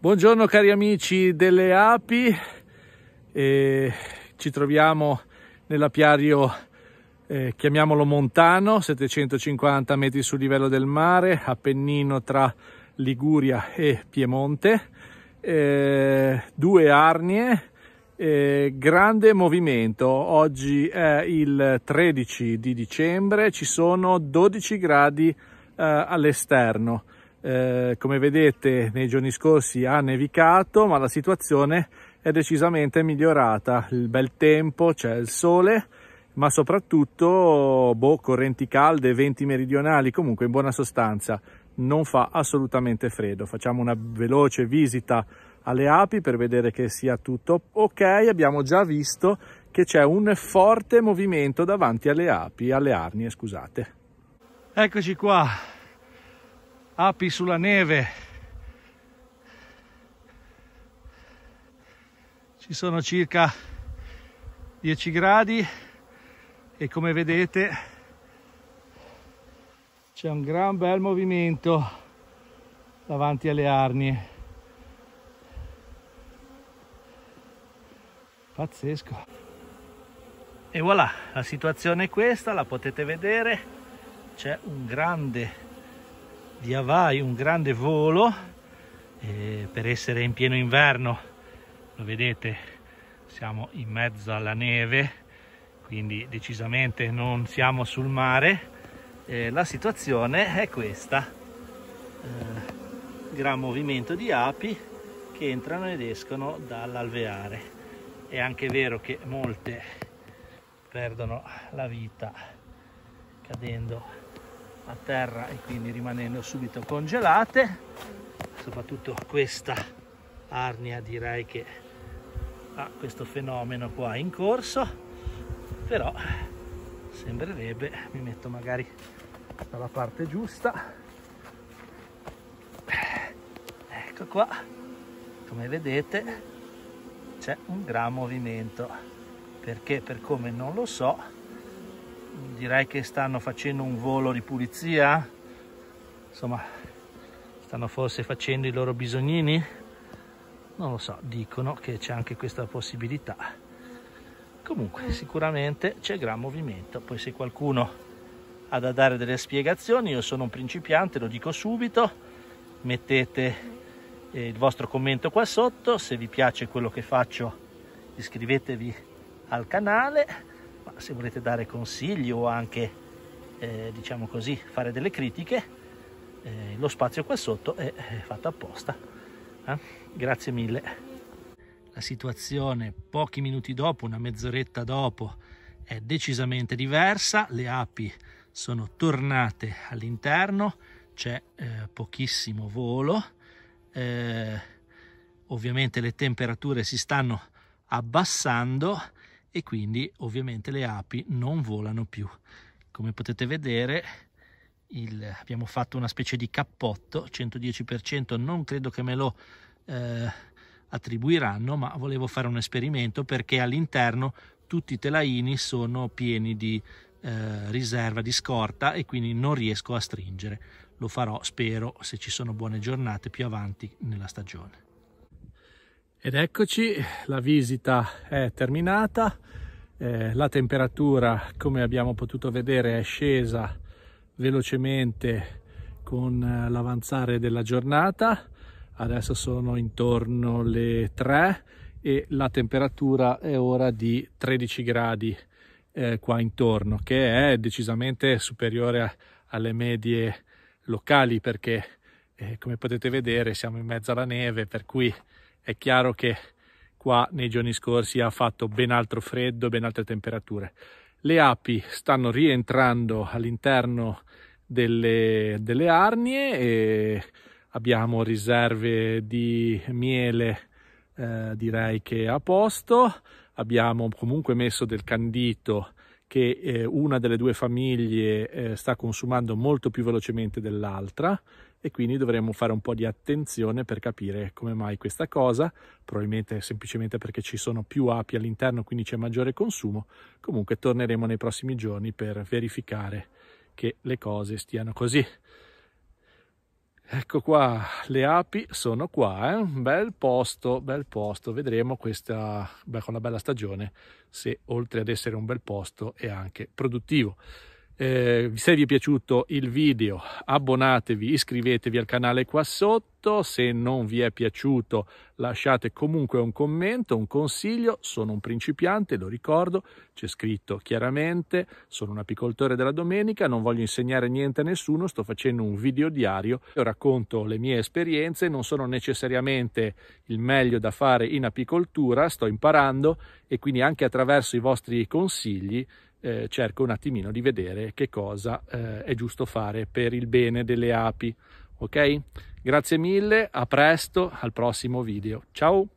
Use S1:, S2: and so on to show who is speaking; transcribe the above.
S1: Buongiorno cari amici delle api, eh, ci troviamo nell'apiario, eh, chiamiamolo montano, 750 metri sul livello del mare, Appennino tra Liguria e Piemonte, eh, due arnie, eh, grande movimento, oggi è il 13 di dicembre, ci sono 12 gradi eh, all'esterno. Eh, come vedete nei giorni scorsi ha nevicato ma la situazione è decisamente migliorata il bel tempo c'è il sole ma soprattutto boh, correnti calde venti meridionali comunque in buona sostanza non fa assolutamente freddo facciamo una veloce visita alle api per vedere che sia tutto ok abbiamo già visto che c'è un forte movimento davanti alle api alle arnie scusate
S2: eccoci qua api sulla neve. Ci sono circa 10 gradi e come vedete c'è un gran bel movimento davanti alle arnie. Pazzesco. E voilà, la situazione è questa, la potete vedere. C'è un grande di Hawaii un grande volo eh, per essere in pieno inverno lo vedete siamo in mezzo alla neve quindi decisamente non siamo sul mare eh, la situazione è questa eh, gran movimento di api che entrano ed escono dall'alveare è anche vero che molte perdono la vita cadendo a terra e quindi rimanendo subito congelate soprattutto questa arnia direi che ha questo fenomeno qua in corso però sembrerebbe mi metto magari dalla parte giusta ecco qua come vedete c'è un gran movimento perché per come non lo so direi che stanno facendo un volo di pulizia insomma stanno forse facendo i loro bisognini non lo so dicono che c'è anche questa possibilità comunque sicuramente c'è gran movimento poi se qualcuno ha da dare delle spiegazioni io sono un principiante lo dico subito mettete eh, il vostro commento qua sotto se vi piace quello che faccio iscrivetevi al canale ma se volete dare consigli o anche, eh, diciamo così, fare delle critiche, eh, lo spazio qua sotto è, è fatto apposta. Eh? Grazie mille. La situazione pochi minuti dopo, una mezz'oretta dopo, è decisamente diversa, le api sono tornate all'interno, c'è eh, pochissimo volo, eh, ovviamente le temperature si stanno abbassando, e quindi ovviamente le api non volano più. Come potete vedere il, abbiamo fatto una specie di cappotto 110%, non credo che me lo eh, attribuiranno, ma volevo fare un esperimento perché all'interno tutti i telaini sono pieni di eh, riserva di scorta e quindi non riesco a stringere. Lo farò, spero, se ci sono buone giornate più avanti nella stagione.
S1: Ed eccoci, la visita è terminata, eh, la temperatura come abbiamo potuto vedere è scesa velocemente con eh, l'avanzare della giornata, adesso sono intorno le 3 e la temperatura è ora di 13 gradi eh, qua intorno, che è decisamente superiore a, alle medie locali perché eh, come potete vedere siamo in mezzo alla neve per cui è chiaro che qua nei giorni scorsi ha fatto ben altro freddo, ben altre temperature. Le api stanno rientrando all'interno delle, delle arnie e abbiamo riserve di miele eh, direi che a posto abbiamo comunque messo del candito che eh, una delle due famiglie eh, sta consumando molto più velocemente dell'altra e quindi dovremmo fare un po' di attenzione per capire come mai questa cosa, probabilmente semplicemente perché ci sono più api all'interno quindi c'è maggiore consumo, comunque torneremo nei prossimi giorni per verificare che le cose stiano così. Ecco qua, le api sono qua, eh? bel posto, bel posto, vedremo questa, beh, con la bella stagione se oltre ad essere un bel posto è anche produttivo. Eh, se vi è piaciuto il video abbonatevi, iscrivetevi al canale qua sotto, se non vi è piaciuto lasciate comunque un commento, un consiglio, sono un principiante, lo ricordo, c'è scritto chiaramente, sono un apicoltore della domenica, non voglio insegnare niente a nessuno, sto facendo un video diario, io racconto le mie esperienze, non sono necessariamente il meglio da fare in apicoltura, sto imparando e quindi anche attraverso i vostri consigli eh, cerco un attimino di vedere che cosa eh, è giusto fare per il bene delle api. Ok? Grazie mille, a presto, al prossimo video. Ciao!